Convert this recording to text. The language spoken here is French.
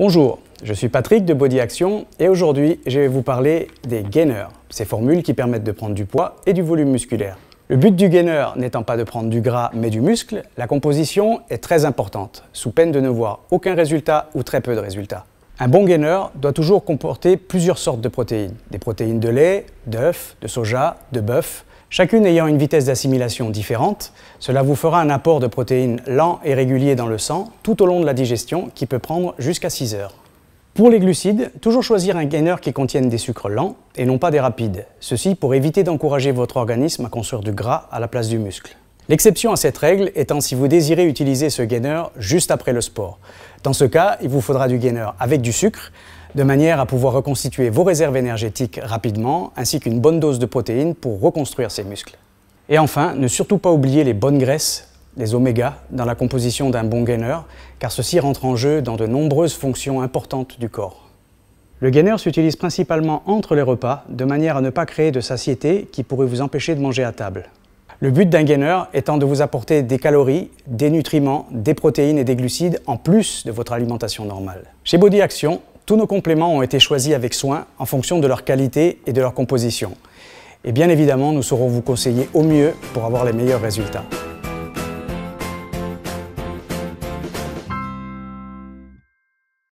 Bonjour, je suis Patrick de Body Action et aujourd'hui je vais vous parler des gainers, ces formules qui permettent de prendre du poids et du volume musculaire. Le but du gainer n'étant pas de prendre du gras mais du muscle, la composition est très importante, sous peine de ne voir aucun résultat ou très peu de résultats. Un bon gainer doit toujours comporter plusieurs sortes de protéines, des protéines de lait, d'œufs, de soja, de bœuf, Chacune ayant une vitesse d'assimilation différente, cela vous fera un apport de protéines lent et régulier dans le sang tout au long de la digestion qui peut prendre jusqu'à 6 heures. Pour les glucides, toujours choisir un gainer qui contienne des sucres lents et non pas des rapides, ceci pour éviter d'encourager votre organisme à construire du gras à la place du muscle. L'exception à cette règle étant si vous désirez utiliser ce gainer juste après le sport. Dans ce cas, il vous faudra du gainer avec du sucre, de manière à pouvoir reconstituer vos réserves énergétiques rapidement, ainsi qu'une bonne dose de protéines pour reconstruire ces muscles. Et enfin, ne surtout pas oublier les bonnes graisses, les oméga, dans la composition d'un bon gainer, car ceci rentre en jeu dans de nombreuses fonctions importantes du corps. Le gainer s'utilise principalement entre les repas, de manière à ne pas créer de satiété qui pourrait vous empêcher de manger à table. Le but d'un gainer étant de vous apporter des calories, des nutriments, des protéines et des glucides en plus de votre alimentation normale. Chez Body Action, tous nos compléments ont été choisis avec soin en fonction de leur qualité et de leur composition. Et bien évidemment, nous saurons vous conseiller au mieux pour avoir les meilleurs résultats.